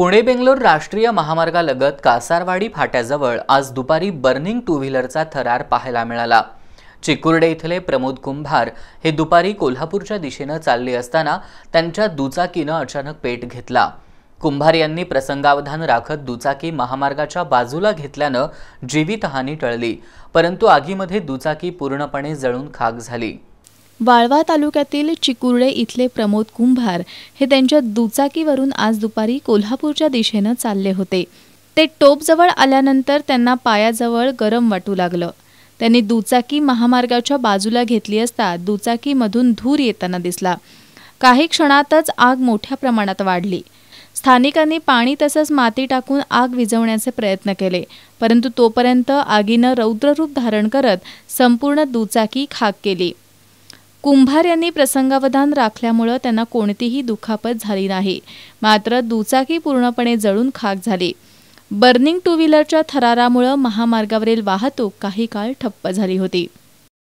पुणे बेंगलोर राष्ट्रीय महामार्गालगत कासारवाडी फाट्याजवळ आज दुपारी बर्निंग टू व्हीलरचा थरार पाहायला मिळाला चिकुर्डे इथले प्रमोद कुंभार हे दुपारी कोल्हापूरच्या दिशेनं चालले असताना त्यांच्या दुचाकीनं अचानक पेट घेतला कुंभार यांनी प्रसंगावधान राखत दुचाकी महामार्गाच्या बाजूला घेतल्यानं जीवितहानी टळली परंतु आगीमध्ये दुचाकी पूर्णपणे जळून खाक झाली वाळवा तालुक्यातील चिकुर्डे इथले प्रमोद कुंभार हे त्यांच्या दुचाकीवरून आज दुपारी कोल्हापूरच्या दिशेनं चालले होते ते टोपजवळ आल्यानंतर त्यांना पायाजवळ गरम वाटू लागलं त्यांनी दुचाकी महामार्गाच्या बाजूला घेतली असता दुचाकीमधून धूर येताना दिसला काही क्षणातच आग मोठ्या प्रमाणात वाढली स्थानिकांनी पाणी तसंच माती टाकून आग विझवण्याचे प्रयत्न केले परंतु तोपर्यंत आगीनं रौद्ररूप धारण करत संपूर्ण दुचाकी खाक केली कुंभार यांनी प्रसंगावधान राखल्यामुळं त्यांना कोणतीही दुखापत झाली नाही मात्र दुचाकी पूर्णपणे जळून खाक झाली बर्निंग टू व्हीलरच्या थरारामुळं महामार्गावरील वाहतूक काही काळ ठप्प झाली होती